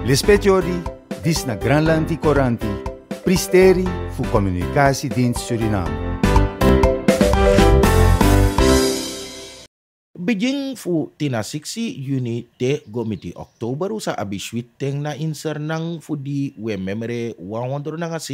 Le speciori na Granlandi Coranti, pristeri fu comunicatie din Suriname. Beijing fu tina 6 Juni te gomiti Oktober usa abis witeng na inser nang fu di we memere wawandro na nga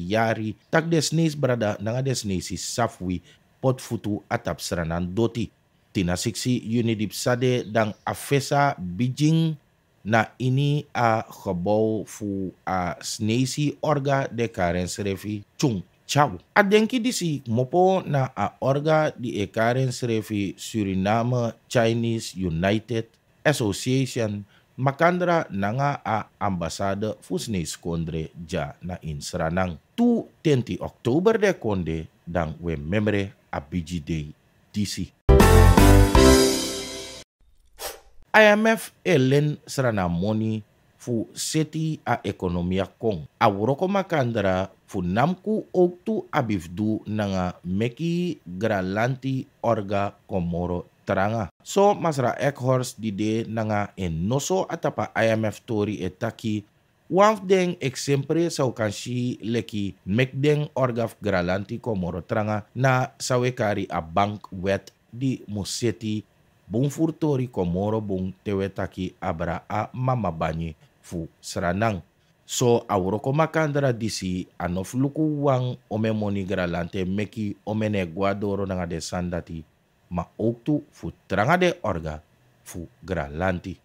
yari tak desnis berada na nga desnis safwi pot futu atap seranan doti. Tina 6 Juni dipsade dang afesa Beijing na ini a gebouw fu a snesi orga de karen srefi chung chau. A disi mopo na a orga di e karen srefi Suriname Chinese United Association makandra nanga a ambassade fu snesi kondre ja na insranang Tu 20 oktober de konde dan we memre a biji disi. IMF Elen serana money fu seti a economia kong A woroko makandra fu namku oktu abifdu nanga meki gralanti orga komoro teranga. So masra ekhors dide nanga en noso atapa IMF tori etaki Waf deng eksempre sau kanshi leki mekdeng orgaf gralanti komoro teranga na sawekari a bank wet di museti Bung furtori komoro bung tewetaki abra a mama bani fu sranang. So awroko makandra disi anof luku wang ome monigralante meki omene guadoro nga de sandati. Ma ook fu trangade orga fu gralanti.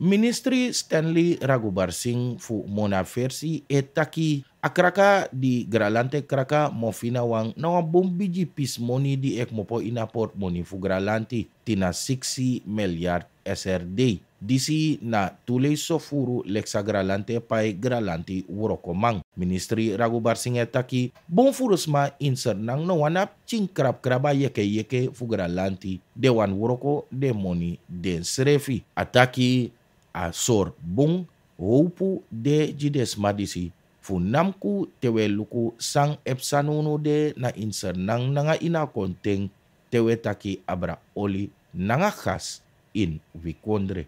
Ministri Stanley Ragubar Singh fu mona versi etaki akraka di gralante kraka mofina wang biji pis moni di ek mopo port moni fu gralante tina 60 miliar SRD. Disi na tulei sofuru leksa gralante pai gralante wurokomang. Ministri Ragubar Singh etaki bon furusma inser nang no wanap cingkrab kraba yeke yeke fu gralante dewan wuroko demoni den serefi. Ataki a sor bun wupu de jides madisi fu namku tewe luku sang epsanunu de na inser nang nanga ina konteng tewe taki abra oli nanga khas in wikondre.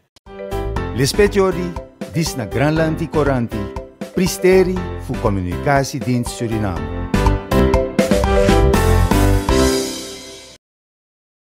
Lespetiori, dis na granlanti Coranti, pristeri fu comunicatie din Suriname.